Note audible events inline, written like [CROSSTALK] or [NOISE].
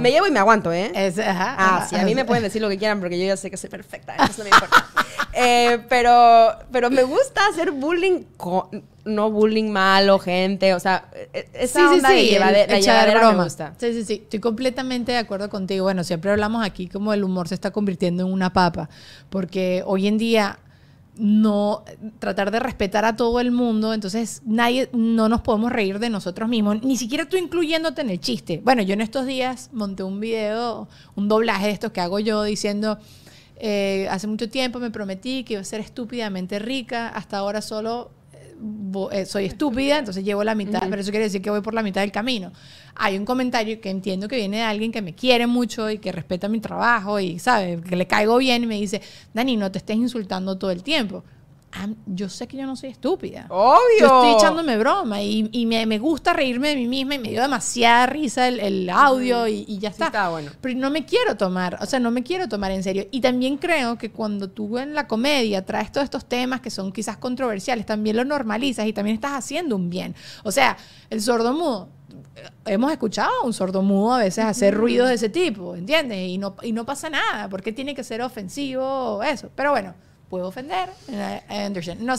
Me llevo y me aguanto, ¿eh? Ah, a mí me pueden decir lo que quieran porque yo ya sé que soy perfecta, [LAUGHS] eso no me importa. Eh, pero, pero me gusta hacer bullying, no bullying malo, gente, o sea, e, e, esa sí, onda sí, de, Sí, sí, sí, estoy completamente de acuerdo contigo. Bueno, siempre hablamos aquí como el humor se está convirtiendo en una papa, porque hoy en día no tratar de respetar a todo el mundo, entonces nadie no nos podemos reír de nosotros mismos, ni siquiera tú incluyéndote en el chiste. Bueno, yo en estos días monté un video, un doblaje de estos que hago yo diciendo eh, hace mucho tiempo me prometí que iba a ser estúpidamente rica, hasta ahora solo eh, soy estúpida, entonces llevo la mitad, pero eso quiere decir que voy por la mitad del camino. Hay un comentario que entiendo que viene de alguien que me quiere mucho y que respeta mi trabajo y, sabe Que le caigo bien y me dice, Dani, no te estés insultando todo el tiempo yo sé que yo no soy estúpida. Obvio. Yo estoy echándome broma y, y me, me, gusta reírme de mí misma y me dio demasiada risa el, el audio y, y, ya está. está bueno. Pero no me quiero tomar, o sea, no me quiero tomar en serio. Y también creo que cuando tú en la comedia traes todos estos temas que son quizás controversiales, también lo normalizas y también estás haciendo un bien. O sea, el sordo mudo hemos escuchado a un mudo a veces hacer ruidos de ese tipo, ¿entiendes? Y no, y no pasa nada, porque tiene que ser ofensivo eso. Pero bueno, puedo ofender. I eh, understand. Eh, no